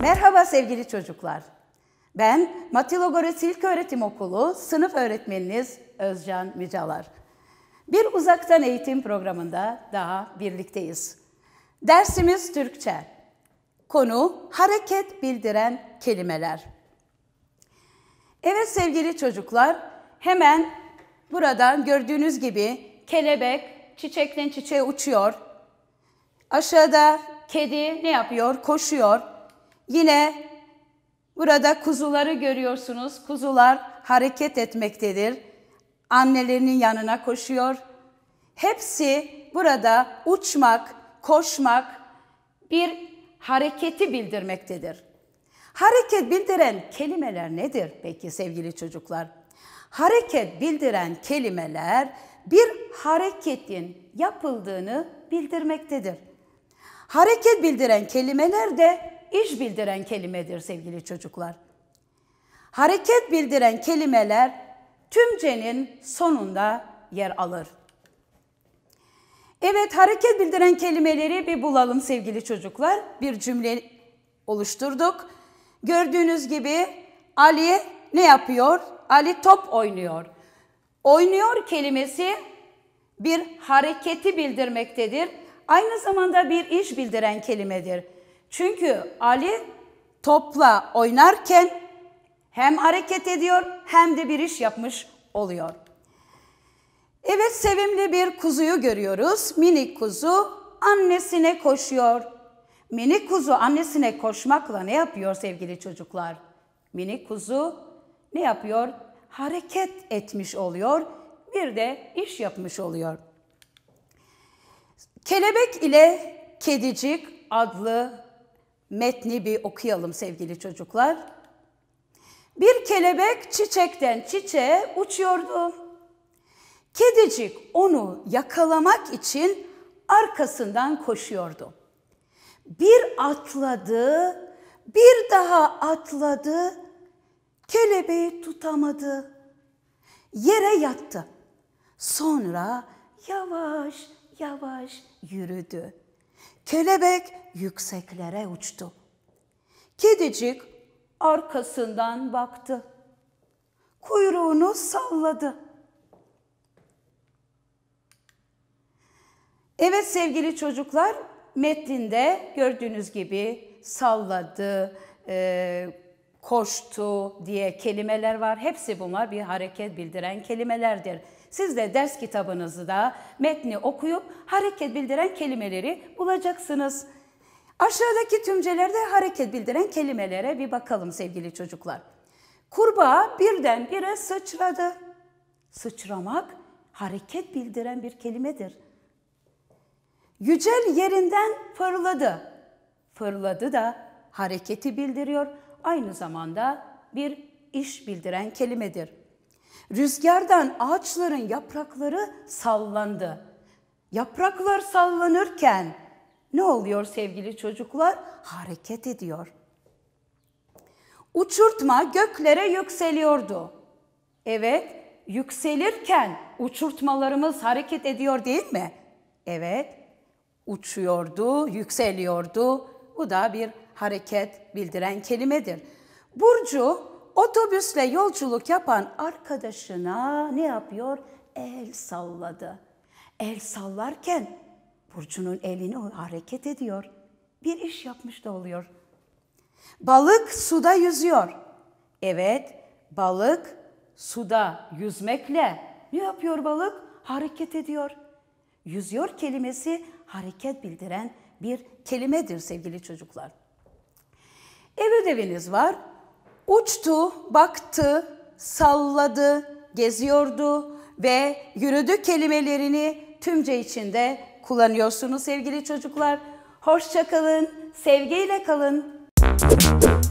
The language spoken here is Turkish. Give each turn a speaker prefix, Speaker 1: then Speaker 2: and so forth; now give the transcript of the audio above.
Speaker 1: Merhaba sevgili çocuklar. Ben Matilogoros İlköğretim Okulu sınıf öğretmeniniz Özcan Mücalar. Bir uzaktan eğitim programında daha birlikteyiz. Dersimiz Türkçe. Konu hareket bildiren kelimeler. Evet sevgili çocuklar, hemen Buradan gördüğünüz gibi kelebek çiçekten çiçeğe uçuyor. Aşağıda kedi ne yapıyor? Koşuyor. Yine burada kuzuları görüyorsunuz. Kuzular hareket etmektedir. Annelerinin yanına koşuyor. Hepsi burada uçmak, koşmak bir hareketi bildirmektedir. Hareket bildiren kelimeler nedir peki sevgili çocuklar? Hareket bildiren kelimeler bir hareketin yapıldığını bildirmektedir. Hareket bildiren kelimeler de iş bildiren kelimedir sevgili çocuklar. Hareket bildiren kelimeler tümcenin sonunda yer alır. Evet hareket bildiren kelimeleri bir bulalım sevgili çocuklar. Bir cümle oluşturduk. Gördüğünüz gibi Ali ne yapıyor? Ali top oynuyor. Oynuyor kelimesi bir hareketi bildirmektedir. Aynı zamanda bir iş bildiren kelimedir. Çünkü Ali topla oynarken hem hareket ediyor hem de bir iş yapmış oluyor. Evet sevimli bir kuzuyu görüyoruz. Minik kuzu annesine koşuyor. Minik kuzu annesine koşmakla ne yapıyor sevgili çocuklar? Minik kuzu ne yapıyor? Hareket etmiş oluyor, bir de iş yapmış oluyor. Kelebek ile Kedicik adlı metni bir okuyalım sevgili çocuklar. Bir kelebek çiçekten çiçeğe uçuyordu. Kedicik onu yakalamak için arkasından koşuyordu. Bir atladı, bir daha atladı, Kelebeği tutamadı. Yere yattı. Sonra yavaş yavaş yürüdü. Kelebek yükseklere uçtu. Kedicik arkasından baktı. Kuyruğunu salladı. Evet sevgili çocuklar, metninde gördüğünüz gibi salladı, e, koştu diye kelimeler var. Hepsi bunlar bir hareket bildiren kelimelerdir. Siz de ders kitabınızı da metni okuyup hareket bildiren kelimeleri bulacaksınız. Aşağıdaki tümcelerde hareket bildiren kelimelere bir bakalım sevgili çocuklar. Kurbağa birdenbire sıçradı. Sıçramak hareket bildiren bir kelimedir. Yücel yerinden fırladı. Fırladı da hareketi bildiriyor aynı zamanda bir iş bildiren kelimedir. Rüzgardan ağaçların yaprakları sallandı. Yapraklar sallanırken ne oluyor sevgili çocuklar? Hareket ediyor. Uçurtma göklere yükseliyordu. Evet, yükselirken uçurtmalarımız hareket ediyor değil mi? Evet, uçuyordu, yükseliyordu. Bu da bir hareket bildiren kelimedir. Burcu otobüsle yolculuk yapan arkadaşına ne yapıyor? El salladı. El sallarken Burcu'nun elini hareket ediyor. Bir iş yapmış da oluyor. Balık suda yüzüyor. Evet, balık suda yüzmekle ne yapıyor balık? Hareket ediyor. Yüzüyor kelimesi hareket bildiren bir kelimedir sevgili çocuklar. Ev ödeviniz var. Uçtu, baktı, salladı, geziyordu ve yürüdü kelimelerini tümce içinde kullanıyorsunuz sevgili çocuklar. Hoşçakalın, sevgiyle kalın. Müzik